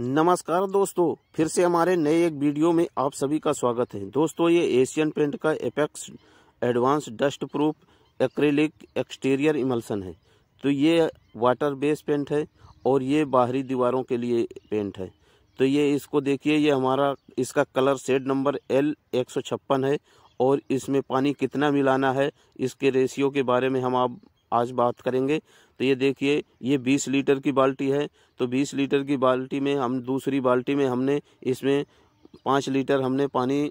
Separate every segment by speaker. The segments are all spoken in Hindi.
Speaker 1: नमस्कार दोस्तों फिर से हमारे नए एक वीडियो में आप सभी का स्वागत है दोस्तों ये एशियन पेंट का apex advance dust proof acrylic exterior emulsion है तो ये वाटर बेस पेंट है और ये बाहरी दीवारों के लिए पेंट है तो ये इसको देखिए ये हमारा इसका कलर सेड नंबर एल एक है और इसमें पानी कितना मिलाना है इसके रेशियो के बारे में हम आप आज बात करेंगे तो ये देखिए ये 20 लीटर की बाल्टी है तो 20 लीटर की बाल्टी में हम दूसरी बाल्टी में हमने इसमें पाँच लीटर हमने पानी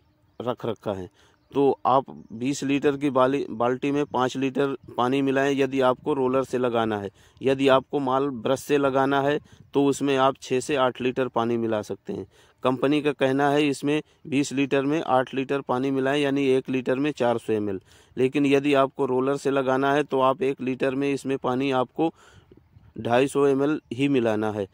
Speaker 1: रख रखा है तो आप 20 लीटर की बाली बाल्टी में 5 लीटर पानी मिलाएं यदि आपको रोलर से लगाना है यदि आपको माल ब्रश से लगाना है तो उसमें आप 6 से 8 लीटर पानी मिला सकते हैं कंपनी का कहना है इसमें 20 लीटर में 8 लीटर पानी मिलाएं यानी एक लीटर में 400 सौ लेकिन यदि आपको रोलर से लगाना है तो आप एक लीटर में इसमें पानी आपको ढाई सौ ही मिलाना है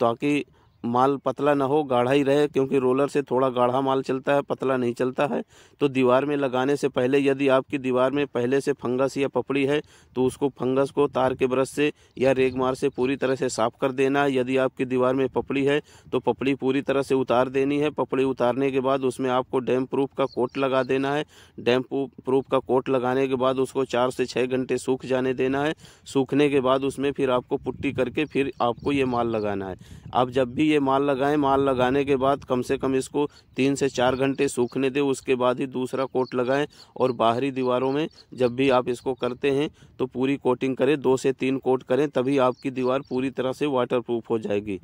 Speaker 1: ताकि माल पतला ना हो गाढ़ा ही रहे क्योंकि रोलर से थोड़ा गाढ़ा माल चलता है पतला नहीं चलता है तो दीवार में लगाने से पहले यदि आपकी दीवार में पहले से फंगस या पपड़ी है तो उसको फंगस को तार के ब्रश से या रेगमार से पूरी तरह से साफ कर देना है यदि आपकी दीवार में पपड़ी है तो पपड़ी पूरी तरह से उतार देनी है पपड़ी उतारने के बाद उसमें आपको डैम प्रूफ का कोट लगा देना है डैम प्रूफ का कोट लगाने के बाद उसको चार से छः घंटे सूख जाने देना है सूखने के बाद उसमें फिर आपको पुट्टी करके फिर आपको ये माल लगाना है आप जब भी ये माल लगाएं माल लगाने के बाद कम से कम इसको तीन से चार घंटे सूखने दें उसके बाद ही दूसरा कोट लगाएं और बाहरी दीवारों में जब भी आप इसको करते हैं तो पूरी कोटिंग करें दो से तीन कोट करें तभी आपकी दीवार पूरी तरह से वाटरप्रूफ हो जाएगी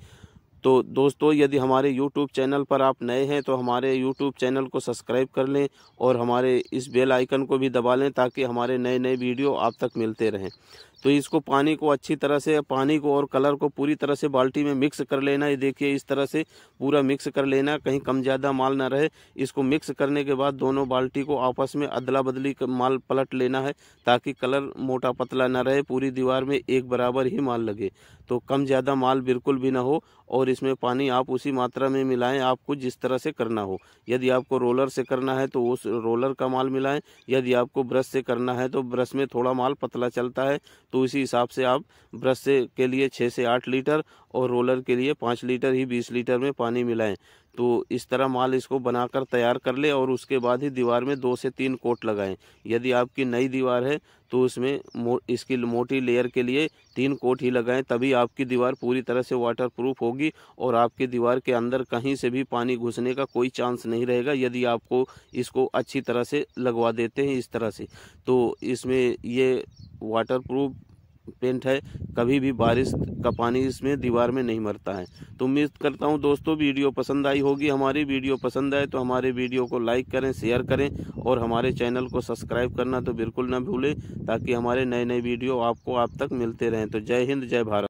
Speaker 1: तो दोस्तों यदि हमारे YouTube चैनल पर आप नए हैं तो हमारे YouTube चैनल को सब्सक्राइब कर लें और हमारे इस बेल आइकन को भी दबा लें ताकि हमारे नए नए वीडियो आप तक मिलते रहें तो इसको पानी को अच्छी तरह से पानी को और कलर को पूरी तरह से बाल्टी में मिक्स कर लेना ये देखिए इस तरह से पूरा मिक्स कर लेना कहीं कम ज़्यादा माल ना रहे इसको मिक्स करने के बाद दोनों बाल्टी को आपस में अदला बदली माल पलट लेना है ताकि कलर मोटा पतला ना रहे पूरी दीवार में एक बराबर ही माल लगे तो कम ज़्यादा माल बिल्कुल भी ना हो और इसमें पानी आप उसी मात्रा में मिलाएं आपको जिस तरह से करना हो यदि आपको रोलर से करना है तो उस रोलर का माल मिलाएं यदि आपको ब्रश से करना है तो ब्रश में थोड़ा माल पतला चलता है तो इसी हिसाब से आप ब्रश से के लिए छः से आठ लीटर और रोलर के लिए पाँच लीटर ही बीस लीटर में पानी मिलाएं तो इस तरह माल इसको बनाकर तैयार कर ले और उसके बाद ही दीवार में दो से तीन कोट लगाएं यदि आपकी नई दीवार है तो उसमें मो, इसकी मोटी लेयर के लिए तीन कोट ही लगाएं तभी आपकी दीवार पूरी तरह से वाटर प्रूफ होगी और आपकी दीवार के अंदर कहीं से भी पानी घुसने का कोई चांस नहीं रहेगा यदि आपको इसको अच्छी तरह से लगवा देते हैं इस तरह से तो इसमें ये वाटरप्रूफ पेंट है कभी भी बारिश का पानी इसमें दीवार में नहीं मरता है तो उम्मीद करता हूँ दोस्तों वीडियो पसंद आई होगी हमारी वीडियो पसंद आए तो हमारे वीडियो को लाइक करें शेयर करें और हमारे चैनल को सब्सक्राइब करना तो बिल्कुल ना भूलें ताकि हमारे नए नए वीडियो आपको आप तक मिलते रहें तो जय हिंद जय भारत